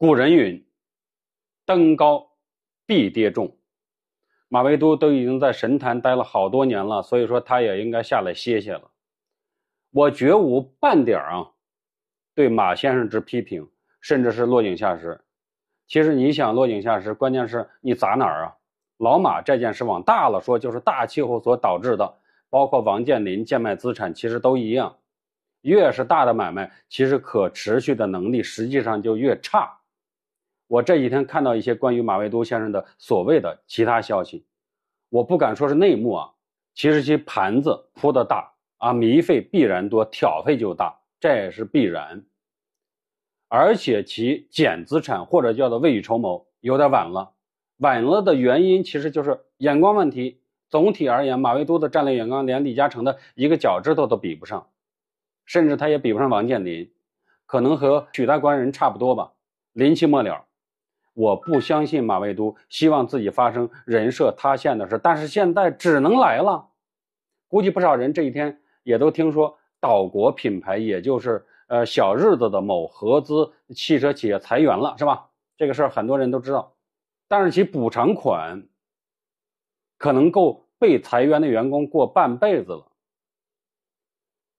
古人云：“登高必跌重。”马未都都已经在神坛待了好多年了，所以说他也应该下来歇歇了。我绝无半点啊对马先生之批评，甚至是落井下石。其实你想落井下石，关键是你砸哪儿啊？老马这件事往大了说，就是大气候所导致的，包括王健林贱卖资产，其实都一样。越是大的买卖，其实可持续的能力实际上就越差。我这几天看到一些关于马未都先生的所谓的其他消息，我不敢说是内幕啊。其实其盘子铺的大啊，米费必然多，挑费就大，这也是必然。而且其减资产或者叫做未雨绸缪有点晚了，晚了的原因其实就是眼光问题。总体而言，马未都的战略眼光连李嘉诚的一个脚趾头都比不上，甚至他也比不上王健林，可能和许大官人差不多吧。临期末了。我不相信马未都希望自己发生人设塌陷的事，但是现在只能来了。估计不少人这一天也都听说岛国品牌，也就是呃小日子的某合资汽车企业裁员了，是吧？这个事儿很多人都知道，但是其补偿款可能够被裁员的员工过半辈子了。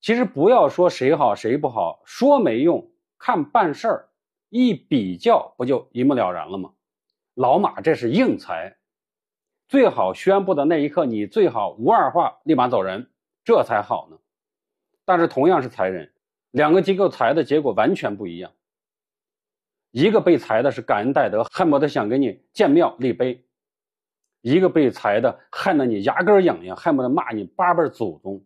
其实不要说谁好谁不好，说没用，看办事儿。一比较不就一目了然了吗？老马这是硬裁，最好宣布的那一刻，你最好无二话，立马走人，这才好呢。但是同样是裁人，两个机构裁的结果完全不一样。一个被裁的是感恩戴德，恨不得想给你建庙立碑；一个被裁的恨得你牙根痒痒，恨不得骂你八辈祖宗。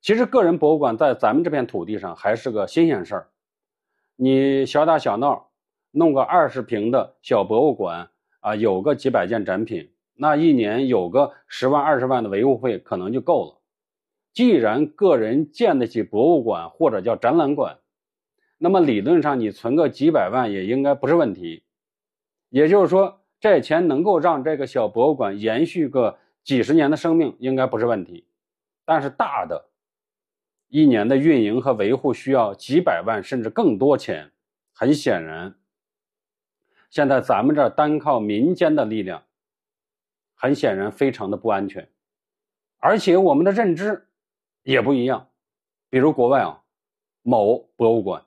其实个人博物馆在咱们这片土地上还是个新鲜事儿。你小打小闹，弄个二十平的小博物馆啊，有个几百件展品，那一年有个十万二十万的维护费可能就够了。既然个人建得起博物馆或者叫展览馆，那么理论上你存个几百万也应该不是问题。也就是说，这钱能够让这个小博物馆延续个几十年的生命，应该不是问题。但是大的。一年的运营和维护需要几百万甚至更多钱，很显然，现在咱们这单靠民间的力量，很显然非常的不安全，而且我们的认知也不一样，比如国外啊，某博物馆，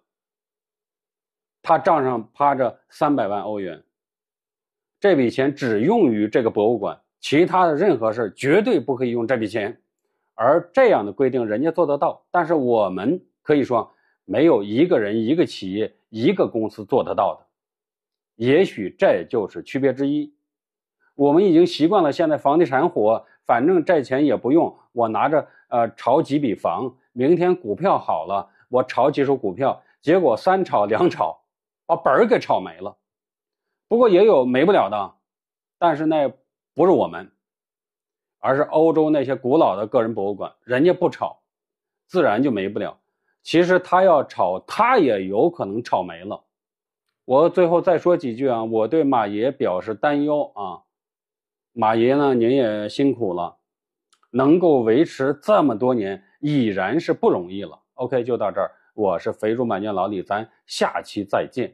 他账上趴着三百万欧元，这笔钱只用于这个博物馆，其他的任何事绝对不可以用这笔钱。而这样的规定，人家做得到，但是我们可以说，没有一个人、一个企业、一个公司做得到的。也许这就是区别之一。我们已经习惯了，现在房地产火，反正债钱也不用，我拿着呃炒几笔房，明天股票好了，我炒几手股票，结果三炒两炒，把本儿给炒没了。不过也有没不了的，但是那不是我们。而是欧洲那些古老的个人博物馆，人家不炒，自然就没不了。其实他要炒，他也有可能炒没了。我最后再说几句啊，我对马爷表示担忧啊。马爷呢，您也辛苦了，能够维持这么多年，已然是不容易了。OK，就到这儿，我是肥猪满江老李，咱下期再见。